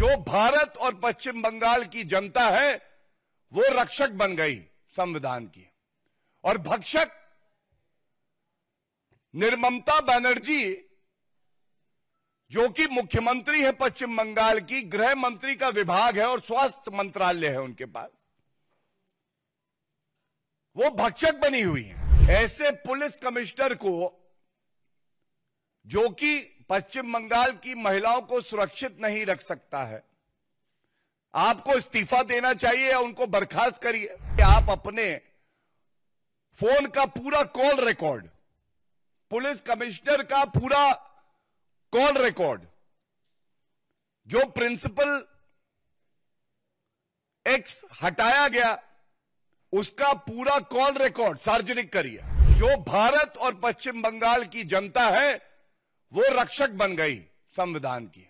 जो भारत और पश्चिम बंगाल की जनता है वो रक्षक बन गई संविधान की और भक्षक निर्ममता बनर्जी जो कि मुख्यमंत्री है पश्चिम बंगाल की गृह मंत्री का विभाग है और स्वास्थ्य मंत्रालय है उनके पास वो भक्षक बनी हुई है ऐसे पुलिस कमिश्नर को जो कि पश्चिम बंगाल की महिलाओं को सुरक्षित नहीं रख सकता है आपको इस्तीफा देना चाहिए या उनको बर्खास्त करिए आप अपने फोन का पूरा कॉल रिकॉर्ड पुलिस कमिश्नर का पूरा कॉल रिकॉर्ड जो प्रिंसिपल एक्स हटाया गया उसका पूरा कॉल रिकॉर्ड सार्वजनिक करिए जो भारत और पश्चिम बंगाल की जनता है वो रक्षक बन गई संविधान की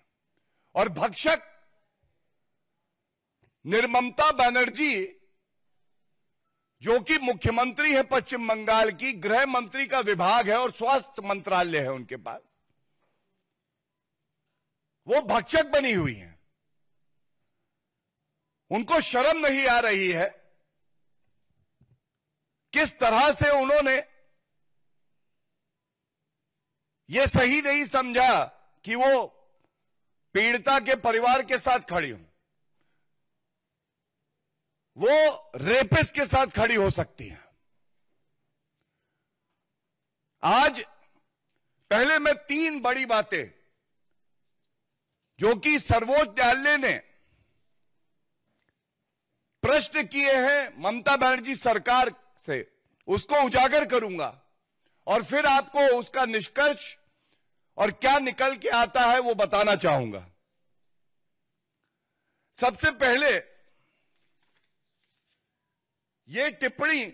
और भक्षक निर्ममता बनर्जी जो कि मुख्यमंत्री है पश्चिम बंगाल की गृह मंत्री का विभाग है और स्वास्थ्य मंत्रालय है उनके पास वो भक्षक बनी हुई है उनको शर्म नहीं आ रही है किस तरह से उन्होंने यह सही नहीं समझा कि वो पीड़िता के परिवार के साथ खड़ी हो वो रेपिस के साथ खड़ी हो सकती है आज पहले मैं तीन बड़ी बातें जो कि सर्वोच्च न्यायालय ने प्रश्न किए हैं ममता बनर्जी सरकार से उसको उजागर करूंगा और फिर आपको उसका निष्कर्ष और क्या निकल के आता है वो बताना चाहूंगा सबसे पहले ये टिप्पणी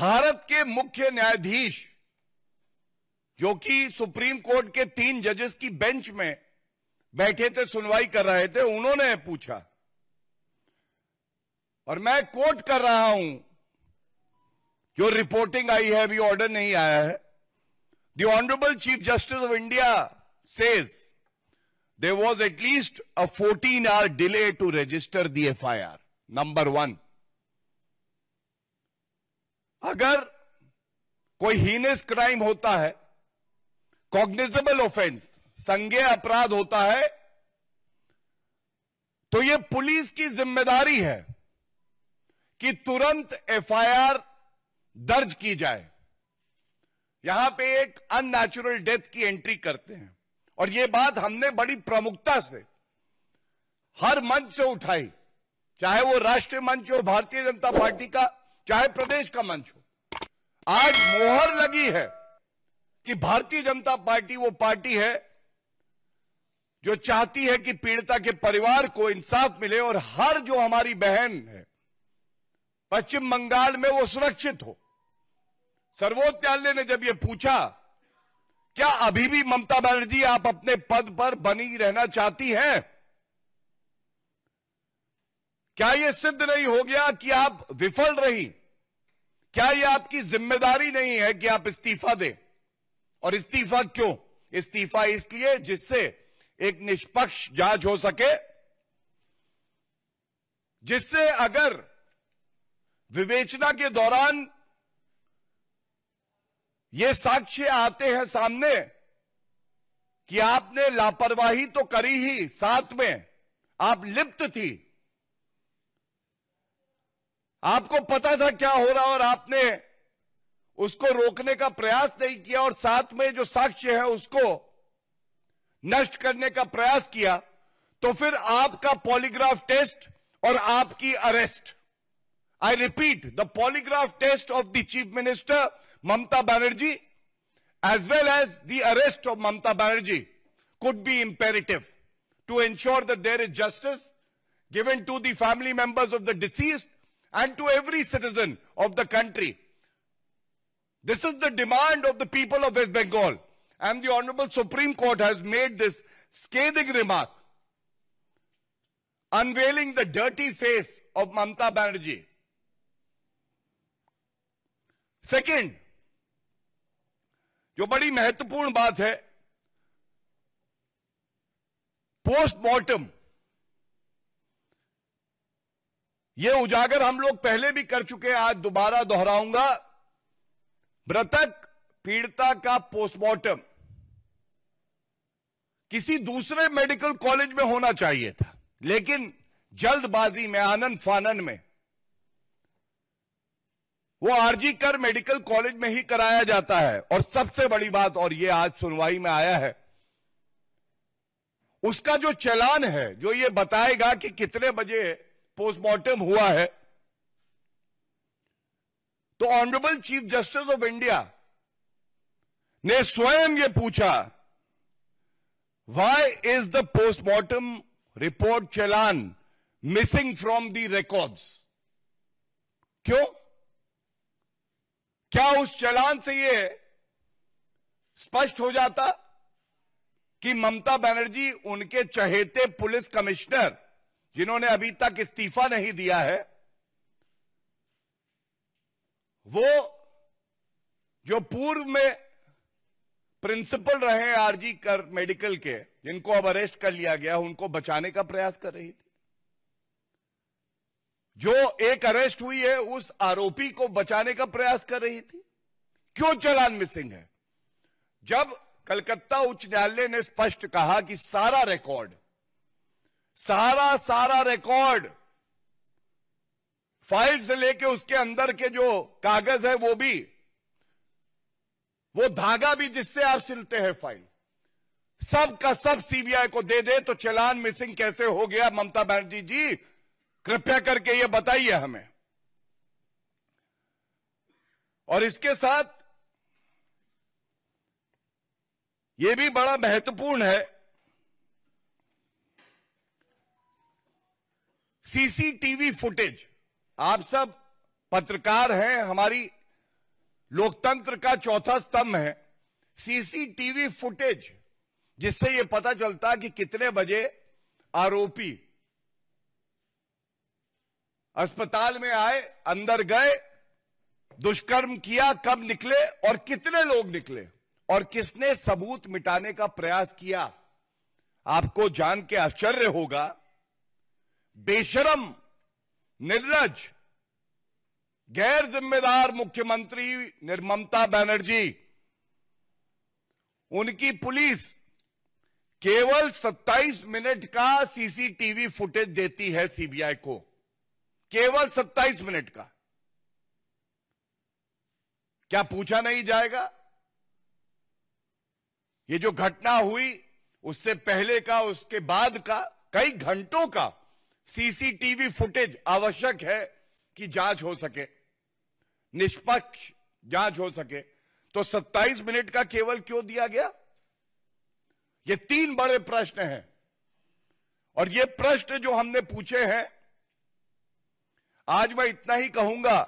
भारत के मुख्य न्यायाधीश जो कि सुप्रीम कोर्ट के तीन जजेस की बेंच में बैठे थे सुनवाई कर रहे थे उन्होंने पूछा और मैं कोर्ट कर रहा हूं जो रिपोर्टिंग आई है अभी ऑर्डर नहीं आया है The Honorable Chief Justice of India says there was at least a 14 hour delay to register the FIR. Number 1 agar koi heinous crime hota hai cognizable offense संज्ञेय अपराध होता है तो यह पुलिस की जिम्मेदारी है कि तुरंत एफआईआर दर्ज की जाए यहां पे एक अननेचुरल डेथ की एंट्री करते हैं और ये बात हमने बड़ी प्रमुखता से हर मंच से उठाई चाहे वो राष्ट्रीय मंच हो भारतीय जनता पार्टी का चाहे प्रदेश का मंच हो आज मोहर लगी है कि भारतीय जनता पार्टी वो पार्टी है जो चाहती है कि पीड़िता के परिवार को इंसाफ मिले और हर जो हमारी बहन है पश्चिम बंगाल में वो सुरक्षित हो सर्वोच्च न्यायालय ने जब ये पूछा क्या अभी भी ममता बनर्जी आप अपने पद पर बनी रहना चाहती हैं क्या यह सिद्ध नहीं हो गया कि आप विफल रही क्या यह आपकी जिम्मेदारी नहीं है कि आप इस्तीफा दें और इस्तीफा क्यों इस्तीफा इसलिए जिससे एक निष्पक्ष जांच हो सके जिससे अगर विवेचना के दौरान ये साक्ष्य आते हैं सामने कि आपने लापरवाही तो करी ही साथ में आप लिप्त थी आपको पता था क्या हो रहा और आपने उसको रोकने का प्रयास नहीं किया और साथ में जो साक्ष्य है उसको नष्ट करने का प्रयास किया तो फिर आपका पॉलीग्राफ टेस्ट और आपकी arrest I repeat the polygraph test of the chief minister Mamta Banerjee as well as the arrest of Mamta Banerjee could be imperative to ensure that there is justice given to the family members of the deceased and to every citizen of the country. This is the demand of the people of West Bengal. And the Honorable Supreme Court has made this scathing remark, unveiling the dirty face of Mamta Banerjee. Second, जो बड़ी महत्वपूर्ण बात है postmortem यह उजागर हम लोग पहले भी कर चुके हैं आज दोबारा दोहराऊंगा मृतक पीड़िता का पोस्टमार्टम किसी दूसरे मेडिकल कॉलेज में होना चाहिए था लेकिन जल्दबाजी में आनंद फानन में वो आरजी कर मेडिकल कॉलेज में ही कराया जाता है और सबसे बड़ी बात और ये आज सुनवाई में आया है उसका जो चलान है जो ये बताएगा कि कितने बजे पोस्टमार्टम हुआ है तो honourable chief justice of India ने स्वयं ये पूछा why is the postmortem report challan missing from the records क्यों क्या उस चलान से यह स्पष्ट हो जाता कि ममता बनर्जी उनके चहेते पुलिस कमिश्नर जिन्होंने अभी तक इस्तीफा नहीं दिया है वो जो पूर्व में प्रिंसिपल रहे आरजी कर मेडिकल के जिनको अब अरेस्ट कर लिया गया उनको बचाने का प्रयास कर रही थी जो एक अरेस्ट हुई है उस आरोपी को बचाने का प्रयास कर रही थी क्यों चलान मिसिंग है जब कलकत्ता उच्च न्यायालय ने स्पष्ट कहा कि सारा रिकॉर्ड सारा सारा रिकॉर्ड फाइल से लेके उसके अंदर के जो कागज है वो भी वो धागा भी जिससे आप सिलते हैं फाइल सब का सब सीबीआई को दे दे तो चलान मिसिंग कैसे हो गया ममता बनर्जी जी कृपया करके ये बताइए हमें और इसके साथ यह भी बड़ा महत्वपूर्ण है सीसीटीवी फुटेज आप सब पत्रकार हैं हमारी लोकतंत्र का चौथा स्तंभ है सीसीटीवी फुटेज जिससे यह पता चलता कि कितने बजे आरोपी अस्पताल में आए अंदर गए दुष्कर्म किया कब निकले और कितने लोग निकले और किसने सबूत मिटाने का प्रयास किया आपको जान के आश्चर्य होगा बेशरम निर्लज गैर जिम्मेदार मुख्यमंत्री निर्ममता बनर्जी उनकी पुलिस केवल 27 मिनट का सीसीटीवी फुटेज देती है सीबीआई को केवल 27 मिनट का क्या पूछा नहीं जाएगा ये जो घटना हुई उससे पहले का उसके बाद का कई घंटों का सीसीटीवी फुटेज आवश्यक है कि जांच हो सके निष्पक्ष जांच हो सके तो 27 मिनट का केवल क्यों दिया गया ये तीन बड़े प्रश्न हैं और ये प्रश्न जो हमने पूछे हैं आज मैं इतना ही कहूंगा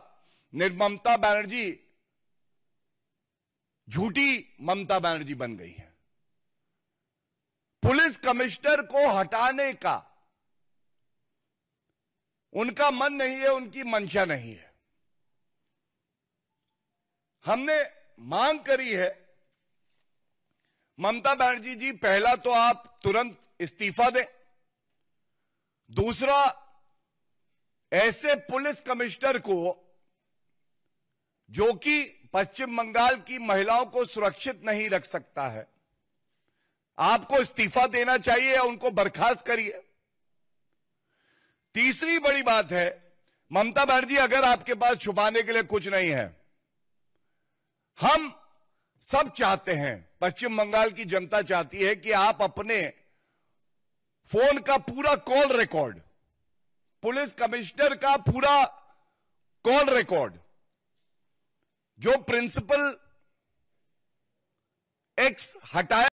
निर्ममता बनर्जी झूठी ममता बैनर्जी बन गई है पुलिस कमिश्नर को हटाने का उनका मन नहीं है उनकी मंशा नहीं है हमने मांग करी है ममता बैनर्जी जी पहला तो आप तुरंत इस्तीफा दें दूसरा ऐसे पुलिस कमिश्नर को जो कि पश्चिम बंगाल की महिलाओं को सुरक्षित नहीं रख सकता है आपको इस्तीफा देना चाहिए या उनको बर्खास्त करिए तीसरी बड़ी बात है ममता बनर्जी अगर आपके पास छुपाने के लिए कुछ नहीं है हम सब चाहते हैं पश्चिम बंगाल की जनता चाहती है कि आप अपने फोन का पूरा कॉल रिकॉर्ड पुलिस कमिश्नर का पूरा कॉल रिकॉर्ड जो प्रिंसिपल एक्स हटाया